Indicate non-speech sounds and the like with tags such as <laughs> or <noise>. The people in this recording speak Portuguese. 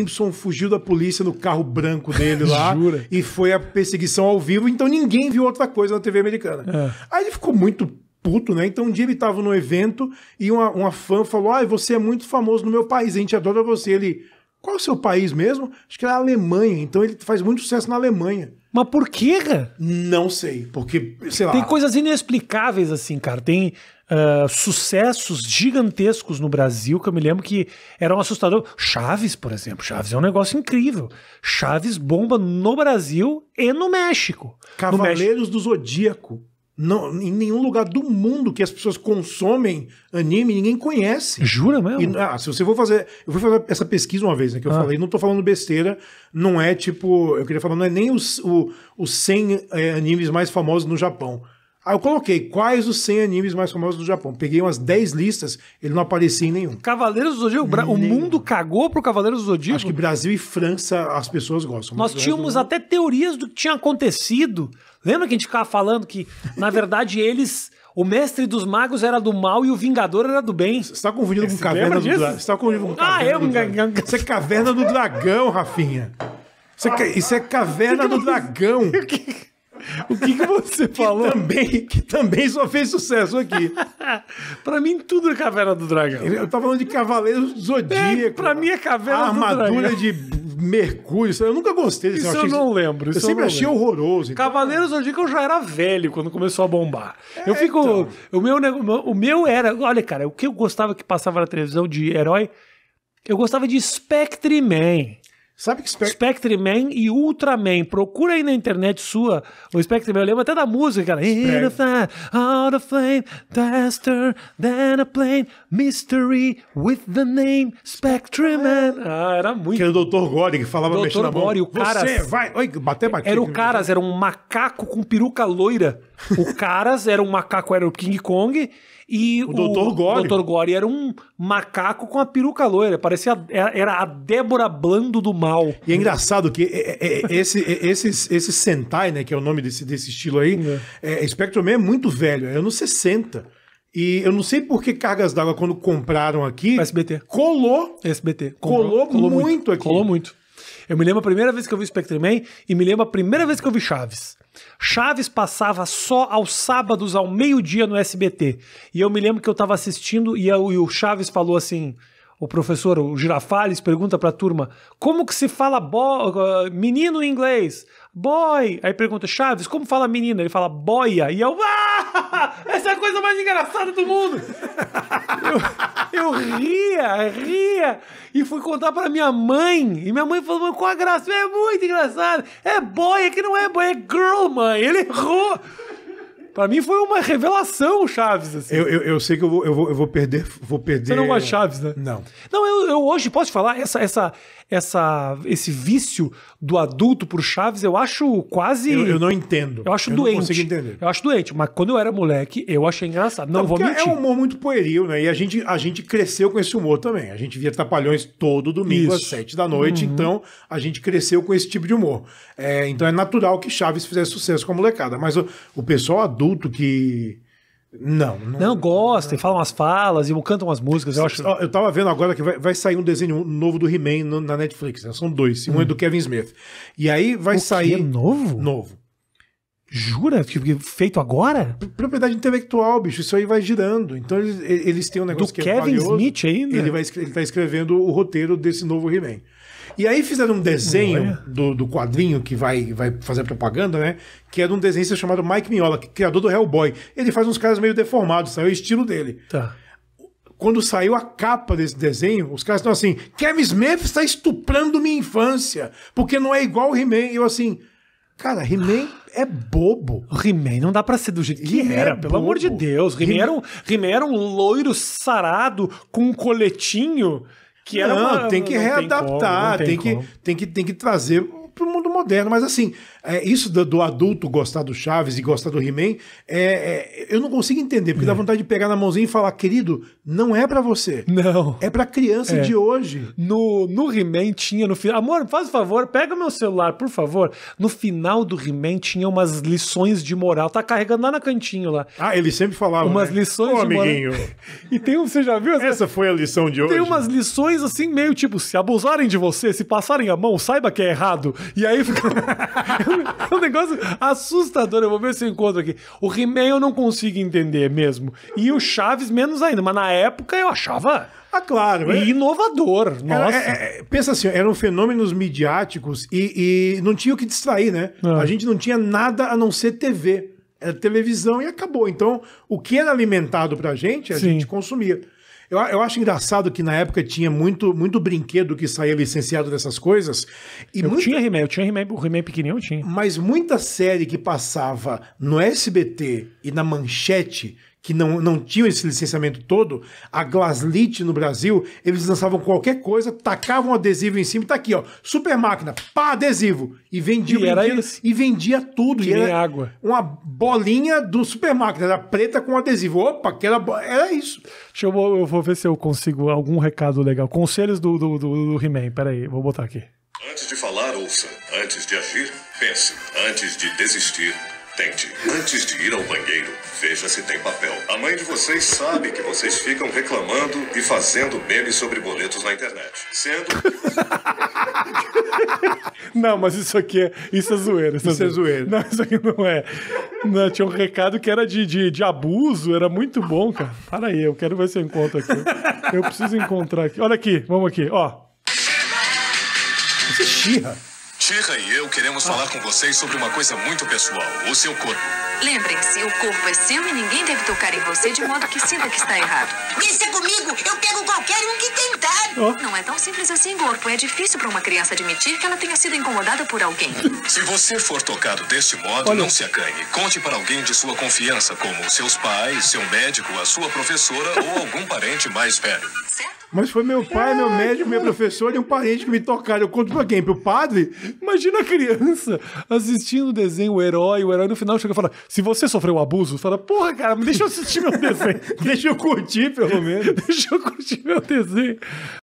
Simpson fugiu da polícia no carro branco dele lá <laughs> e foi a perseguição ao vivo, então ninguém viu outra coisa na TV americana. É. Aí ele ficou muito puto, né? Então um dia ele tava no evento e uma, uma fã falou: Ah, você é muito famoso no meu país, a gente adora você. Ele, qual é o seu país mesmo? Acho que é a Alemanha, então ele faz muito sucesso na Alemanha. Mas por quê, cara? Não sei, porque, sei lá. Tem coisas inexplicáveis, assim, cara. Tem uh, sucessos gigantescos no Brasil que eu me lembro que eram assustador. Chaves, por exemplo. Chaves é um negócio incrível. Chaves bomba no Brasil e no México. Cavaleiros no México. do Zodíaco. Não, em nenhum lugar do mundo que as pessoas consomem anime, ninguém conhece. Jura mesmo? E, ah, se você for fazer. Eu fui fazer essa pesquisa uma vez, né? Que eu ah. falei, não tô falando besteira, não é tipo. Eu queria falar, não é nem os, o, os 100 é, eh, animes mais famosos no Japão. Aí eu coloquei quais os 100 animes mais famosos do Japão. Peguei umas 10 listas, ele não aparecia em nenhum. Cavaleiros do Zodíaco? O mundo cagou pro Cavaleiros do Zodíaco? Acho que Brasil e França as pessoas gostam. Nós tínhamos até teorias do que tinha acontecido. Lembra que a gente ficava falando que, na verdade, eles... O mestre dos magos era do mal e o vingador era do bem. Você está confundindo com tá ah, é, Caverna do Dragão. Você está confundindo com Caverna ah, eu... do Isso é Caverna do Dragão, Rafinha. Isso é, ah. isso é <laughs> Caverna do Dragão. <laughs> O que, que você que falou? Também, que também só fez sucesso aqui. <laughs> pra mim, tudo é Caverna do Dragão. Eu tava falando de Cavaleiro Zodíaco. É, pra mim é Caverna do Dragão. Armadura de Mercúrio. Eu nunca gostei desse Isso eu, achei... não lembro. eu sempre achei lembro. horroroso. Então... Cavaleiro Zodíaco eu já era velho quando começou a bombar. É, eu fico. Então... O, meu, o meu era. Olha, cara, o que eu gostava que passava na televisão de herói. Eu gostava de Spectre Man. Sabe que Spe Spectre Man e Ultraman. Procura aí na internet sua o Spectre Man. Eu lembro até da música, cara. In a fan, out of flame, faster than a plane, mystery with the name Spectre Man. É. Ah, era muito. Que era o Dr. Gore que falava Dr. mexendo Gore, na mão. O Caras, Você vai. Oi, bater bater. Era o Caras, era um macaco com peruca loira. O Caras era um macaco, era o King Kong. E o, o Dr. Gore. Gore era um macaco com a peruca loira. Parecia. Era a Débora Blando do mal. E é engraçado que é, é, é, esse, esse, esse Sentai, né? Que é o nome desse, desse estilo aí. É. É, Spectrum é muito velho, é anos 60. E eu não sei por que Cargas d'Água, quando compraram aqui. SBT. Colou. SBT. colou, colou muito, muito, aqui. Colou muito. Eu me lembro a primeira vez que eu vi Man e me lembro a primeira vez que eu vi Chaves. Chaves passava só aos sábados, ao meio-dia no SBT. E eu me lembro que eu estava assistindo e, eu, e o Chaves falou assim: o professor, o Girafales, pergunta para a turma: como que se fala uh, menino em inglês? Boy! Aí pergunta, Chaves, como fala menina? Ele fala boia. E eu, ah! <laughs> Essa é a coisa mais engraçada do mundo! <laughs> eu, eu ria, ria. E fui contar pra minha mãe. E minha mãe falou, mas qual a graça? É muito engraçado. É boy, é que não é boy, é girl, mãe. Ele errou. Pra mim foi uma revelação o Chaves, assim. Eu, eu, eu, sei que eu vou, eu, vou, eu vou perder. Vou perder. Você não gosta de Chaves, né? Não. Não, eu, eu hoje posso te falar, essa, essa, essa, esse vício do adulto pro Chaves, eu acho quase. Eu, eu não entendo. Eu acho eu doente. Não consigo entender. Eu acho doente. Mas quando eu era moleque, eu achei engraçado. Não, não vou mentir. É um humor muito pueril, né? E a gente, a gente cresceu com esse humor também. A gente via Trapalhões todo domingo Isso. às sete da noite. Uhum. Então, a gente cresceu com esse tipo de humor. É, então é natural que Chaves fizesse sucesso com a molecada. Mas o, o pessoal adulto adulto que. Não, não. Não gosta, não. e fala umas falas, e cantam umas músicas. Eu, acho... eu tava vendo agora que vai, vai sair um desenho novo do He-Man na Netflix, né? São dois. Um é hum. é do Kevin Smith. E aí vai o sair. Novo? Novo. Jura? Feito agora? Propriedade intelectual, bicho. Isso aí vai girando. Então eles, eles têm um negócio Do que Kevin é Kevin Smith ainda? Ele, vai, ele tá escrevendo o roteiro desse novo He-Man. E aí fizeram um desenho do, do, quadrinho que vai, vai fazer propaganda, né? Que é de um desenhista chamado Mike Miola, é criador do Hellboy. Ele faz uns caras meio deformados, saiu É o estilo dele. Tá quando saiu a capa desse desenho, os caras estão assim: Kevin Smith está estuprando minha infância, porque não é igual o He-Man. Eu assim, cara, He-Man é bobo. He-Man não dá pra ser do jeito que He era, é pelo amor de Deus. He-Man He era, um, He era um loiro sarado com um coletinho que era não, uma, tem que readaptar, tem, como, tem, tem que, tem, que, tem que trazer moderno, mas assim, é, isso do, do, adulto gostar do Chaves e gostar do He-Man, é, é, eu não consigo entender, porque dá é. vontade de pegar na mãozinha e falar, querido, não é para você. Não. É pra criança é. de hoje. No, no He-Man tinha no final. Amor, faz favor, pega meu celular, por favor. No final do He-Man tinha umas lições de moral. Tá carregando lá na cantinho lá. Ah, ele sempre falava. Umas né? lições Ô, de amiguinho. moral. <laughs> E tem um, você já viu? Essa, essa foi a lição de hoje. Tem umas lições assim, meio tipo, se abusarem de você, se passarem a mão, saiba que é errado. E aí <laughs> é um negócio assustador. Eu vou ver se eu encontro aqui. O He-Man eu não consigo entender mesmo. E o Chaves menos ainda. Mas na época eu achava. Ah, claro. E é. inovador. Era, é, nossa. É, é, é, pensa assim, eram fenômenos midiáticos e, e não tinha o que distrair, né? A gente não tinha nada a não ser TV. Era televisão e acabou. Então, o que era alimentado pra gente, a Sim. gente consumia. Eu, eu acho engraçado que na época tinha muito, muito brinquedo que saía licenciado dessas coisas. E eu muita... tinha eu tinha He-Man, o He-Man pequenininho eu tinha. Mas muita série que passava no SBT e na Manchete que não, não tinham esse licenciamento todo, a Glaslit no Brasil, eles lançavam qualquer coisa, tacavam um adesivo em cima tá aqui, ó, super máquina, pá, adesivo. E vendia, e vendia, era isso. E vendia tudo. Que e era água. Uma bolinha do super máquina, era preta com adesivo. Opa, que era, era isso. Deixa eu, eu vou ver se eu consigo algum recado legal. Conselhos do, do, do, do He-Man, peraí, vou botar aqui. Antes de falar, ouça. Antes de agir, pense. Antes de desistir, tente. Antes de ir ao banheiro, veja se tem papel. A mãe de vocês sabe que vocês ficam reclamando e fazendo memes sobre boletos na internet. Sendo. <laughs> não, mas isso aqui é. Isso é zoeira. Isso, é isso é zoeira. Não, isso aqui não é. Não, tinha um recado que era de, de, de abuso, era muito bom, cara. Para aí, eu quero ver se eu encontro aqui. Eu preciso encontrar aqui. Olha aqui, vamos aqui, ó. Isso é xirra. Shira e eu queremos falar com vocês sobre uma coisa muito pessoal: o seu corpo. Lembrem-se, o corpo é seu e ninguém deve tocar em você de modo que sinta que está errado. Isso é comigo! Eu pego qualquer um que tentar! Oh. Não é tão simples assim, corpo. É difícil para uma criança admitir que ela tenha sido incomodada por alguém. Se você for tocado deste modo, Olha. não se acanhe. Conte para alguém de sua confiança, como seus pais, seu médico, a sua professora ou algum parente mais velho. Certo? Mas foi meu pai, é, meu médico, cara. meu professor e um parente que me tocaram. Eu conto pra quem? Pro padre? Imagina a criança assistindo o desenho, o herói, o herói no final chega e fala: se você sofreu um abuso, fala, porra, cara, deixa eu assistir meu desenho. <laughs> deixa eu curtir, pelo menos. deixa eu curtir meu desenho.